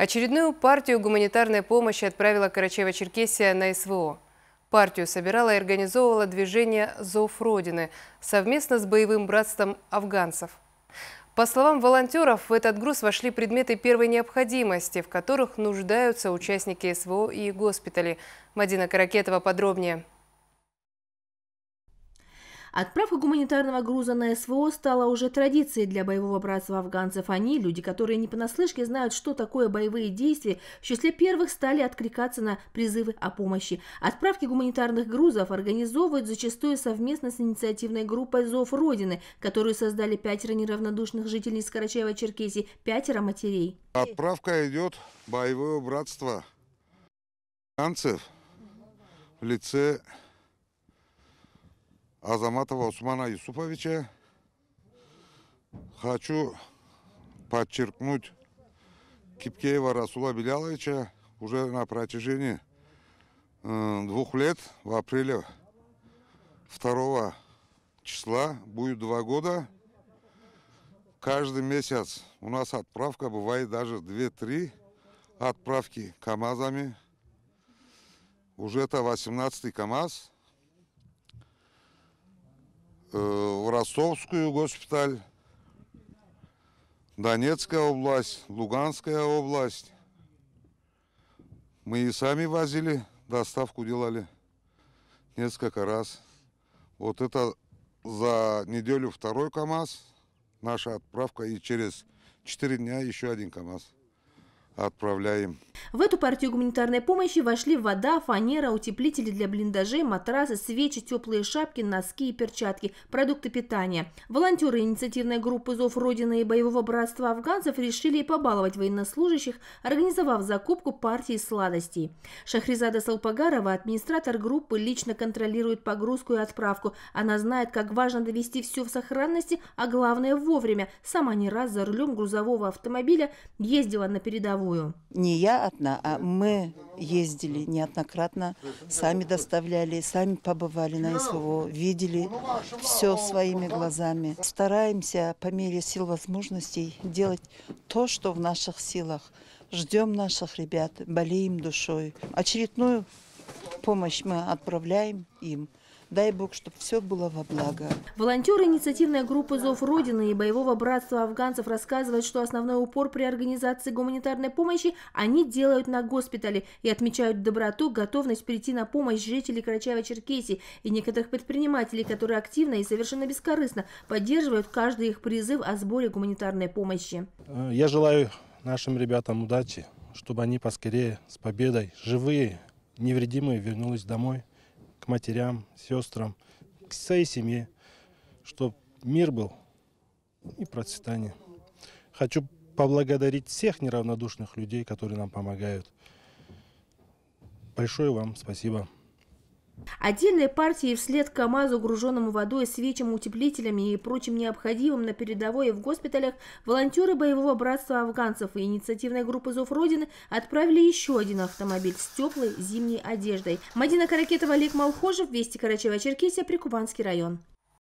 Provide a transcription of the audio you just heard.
Очередную партию гуманитарной помощи отправила карачаево черкесия на СВО. Партию собирала и организовывала движение «Зов Родины» совместно с боевым братством афганцев. По словам волонтеров, в этот груз вошли предметы первой необходимости, в которых нуждаются участники СВО и госпитали. Мадина Каракетова подробнее. Отправка гуманитарного груза на СВО стала уже традицией для боевого братства афганцев. Они, люди, которые не понаслышке знают, что такое боевые действия, в числе первых стали откликаться на призывы о помощи. Отправки гуманитарных грузов организовывают зачастую совместно с инициативной группой «Зов Родины», которую создали пятеро неравнодушных жителей Скорочаева-Черкесии, пятеро матерей. Отправка идет боевое братство афганцев в лице Азаматова Усмана Юсуповича. Хочу подчеркнуть Кипкеева Расула Беляловича уже на протяжении э, двух лет, в апреле 2 числа, будет два года. Каждый месяц у нас отправка, бывает даже 2-3 отправки КАМАЗами. Уже это 18-й КАМАЗ. Э, в Ростовскую госпиталь, Донецкая область, Луганская область. Мы и сами возили, доставку делали несколько раз. Вот это за неделю второй КАМАЗ, наша отправка, и через 4 дня еще один КАМАЗ отправляем. В эту партию гуманитарной помощи вошли вода, фанера, утеплители для блиндажей, матрасы, свечи, теплые шапки, носки и перчатки, продукты питания. Волонтеры инициативной группы «Зов Родины» и «Боевого братства афганцев» решили и побаловать военнослужащих, организовав закупку партии сладостей. Шахризада Салпагарова, администратор группы, лично контролирует погрузку и отправку. Она знает, как важно довести все в сохранности, а главное вовремя. Сама не раз за рулем грузового автомобиля ездила на передовую мировую. Не я одна, а мы ездили неоднократно, сами доставляли, сами побывали на СВО, видели все своими глазами. Стараемся по мере сил возможностей делать то, что в наших силах. Ждем наших ребят, болеем душой. Очередную помощь мы отправляем им. Дай Бог, чтобы все было во благо. Волонтеры инициативной группы «Зов Родины» и боевого братства афганцев рассказывают, что основной упор при организации гуманитарной помощи они делают на госпитале и отмечают доброту, готовность прийти на помощь жителей Карачаева-Черкесии и некоторых предпринимателей, которые активно и совершенно бескорыстно поддерживают каждый их призыв о сборе гуманитарной помощи. Э, я желаю нашим ребятам удачи, чтобы они поскорее с победой, живые, невредимые вернулись домой матерям, сестрам, к своей семье, чтобы мир был и процветание. Хочу поблагодарить всех неравнодушных людей, которые нам помогают. Большое вам спасибо. Отдельные партии вслед КАМАЗу, груженному водой, свечем, утеплителями и прочим необходимым на передовой и в госпиталях, волонтеры боевого братства афганцев и инициативной группы «Зов Родины» отправили еще один автомобиль с теплой зимней одеждой. Мадина Каракетова, Олег Малхожев, Вести Карачева-Черкесия, Прикубанский район.